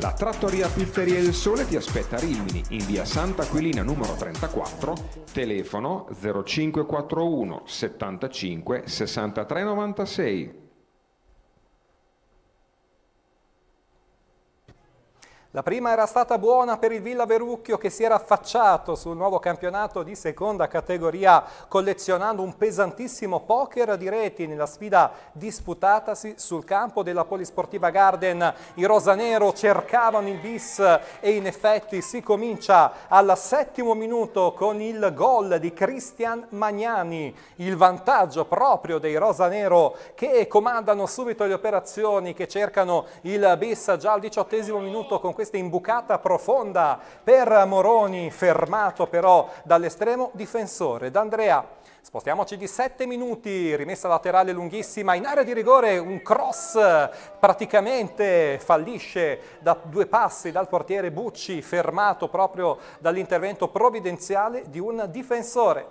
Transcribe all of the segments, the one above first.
La trattoria Pizzeria del Sole ti aspetta a Rimini, in via Santa Aquilina numero 34, telefono 0541 75 63 96. La prima era stata buona per il Villa Verucchio che si era affacciato sul nuovo campionato di seconda categoria collezionando un pesantissimo poker di reti nella sfida disputatasi sul campo della Polisportiva Garden. I rosanero cercavano il bis e in effetti si comincia al settimo minuto con il gol di Cristian Magnani. Il vantaggio proprio dei rosanero che comandano subito le operazioni che cercano il bis già al diciottesimo minuto con questa imbucata profonda per Moroni, fermato però dall'estremo difensore D'Andrea. Spostiamoci di 7 minuti, rimessa laterale lunghissima, in area di rigore un cross praticamente fallisce da due passi dal portiere Bucci, fermato proprio dall'intervento provvidenziale di un difensore.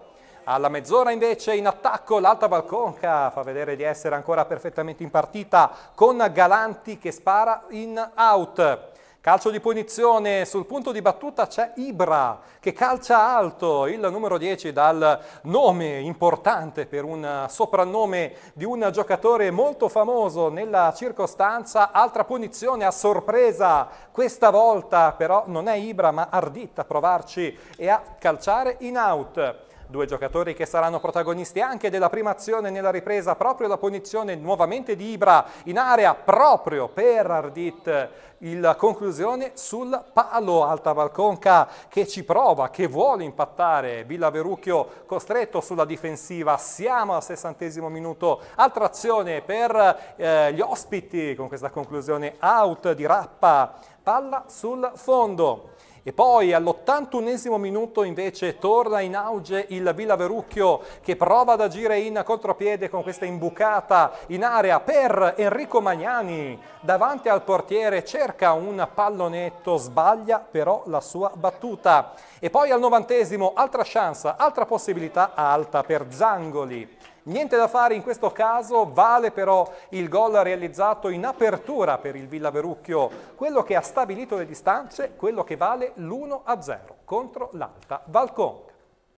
Alla mezz'ora invece in attacco l'Alta Balconca fa vedere di essere ancora perfettamente in partita con Galanti che spara in out. Calcio di punizione, sul punto di battuta c'è Ibra che calcia alto, il numero 10 dal nome importante per un soprannome di un giocatore molto famoso nella circostanza. Altra punizione a sorpresa, questa volta però non è Ibra ma Ardit a provarci e a calciare in out. Due giocatori che saranno protagonisti anche della prima azione nella ripresa, proprio la punizione nuovamente di Ibra in area proprio per Ardit. Il conclusione sul palo Alta Balconca che ci prova, che vuole impattare. Villa Verucchio costretto sulla difensiva. Siamo al sessantesimo minuto. Altra azione per eh, gli ospiti con questa conclusione out di Rappa palla sul fondo. E poi all'81 minuto invece torna in auge il Villa Verucchio che prova ad agire in contropiede con questa imbucata in area per Enrico Magnani. Davanti al portiere cerca un pallonetto, sbaglia però la sua battuta. E poi al novantesimo altra chance, altra possibilità alta per Zangoli. Niente da fare in questo caso, vale però il gol realizzato in apertura per il Villa Verucchio, quello che ha stabilito le distanze, quello che vale l'1-0 contro l'Alta Valconca.